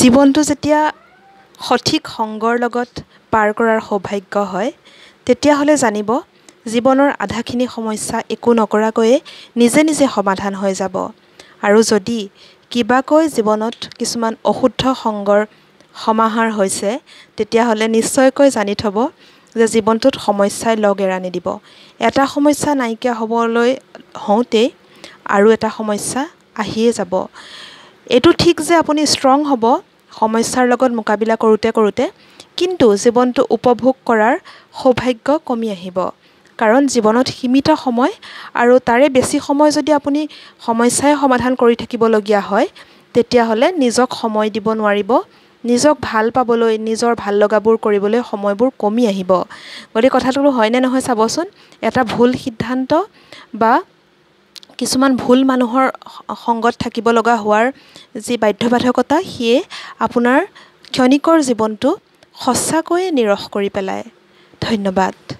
জীৱনটো যেতিয়া সঠিক সংগৰ লগত পাৰ কৰাৰ সৌভাগ্য হয় তেতিয়াহ'লে জানিব জীৱনৰ আধাখিনি সমস্যা একো নকৰাকৈয়ে নিজে নিজে সমাধান হৈ যাব আৰু যদি কিবাকৈ জীৱনত কিছুমান অশুদ্ধ সংগৰ সমাহাৰ হৈছে তেতিয়াহ'লে নিশ্চয়কৈ জানি থ'ব যে জীৱনটোত সমস্যাই লগ এৰা নিদিব এটা সমস্যা নাইকিয়া হ'বলৈ হওঁতেই আৰু এটা সমস্যা আহিয়ে যাব এইটো ঠিক যে আপুনি ষ্ট্ৰং হ'ব সমস্যাৰ লগত মোকাবিলা কৰোঁতে কৰোঁতে কিন্তু জীৱনটো উপভোগ কৰাৰ সৌভাগ্য কমি আহিব কাৰণ জীৱনত সীমিত সময় আৰু তাৰে বেছি সময় যদি আপুনি সমস্যাই সমাধান কৰি থাকিবলগীয়া হয় তেতিয়াহ'লে নিজক সময় দিব নোৱাৰিব নিজক ভাল পাবলৈ নিজৰ ভাল লগাবোৰ কৰিবলৈ সময়বোৰ কমি আহিব গতিকে কথাটো হয়নে নহয় চাবচোন এটা ভুল সিদ্ধান্ত বা কিছুমান ভুল মানুহৰ সংগত থাকিব লগা হোৱাৰ যি বাধ্যবাধকতা সিয়ে আপোনাৰ ক্ষণিকৰ জীৱনটো সঁচাকৈয়ে নিৰস কৰি পেলায় ধন্যবাদ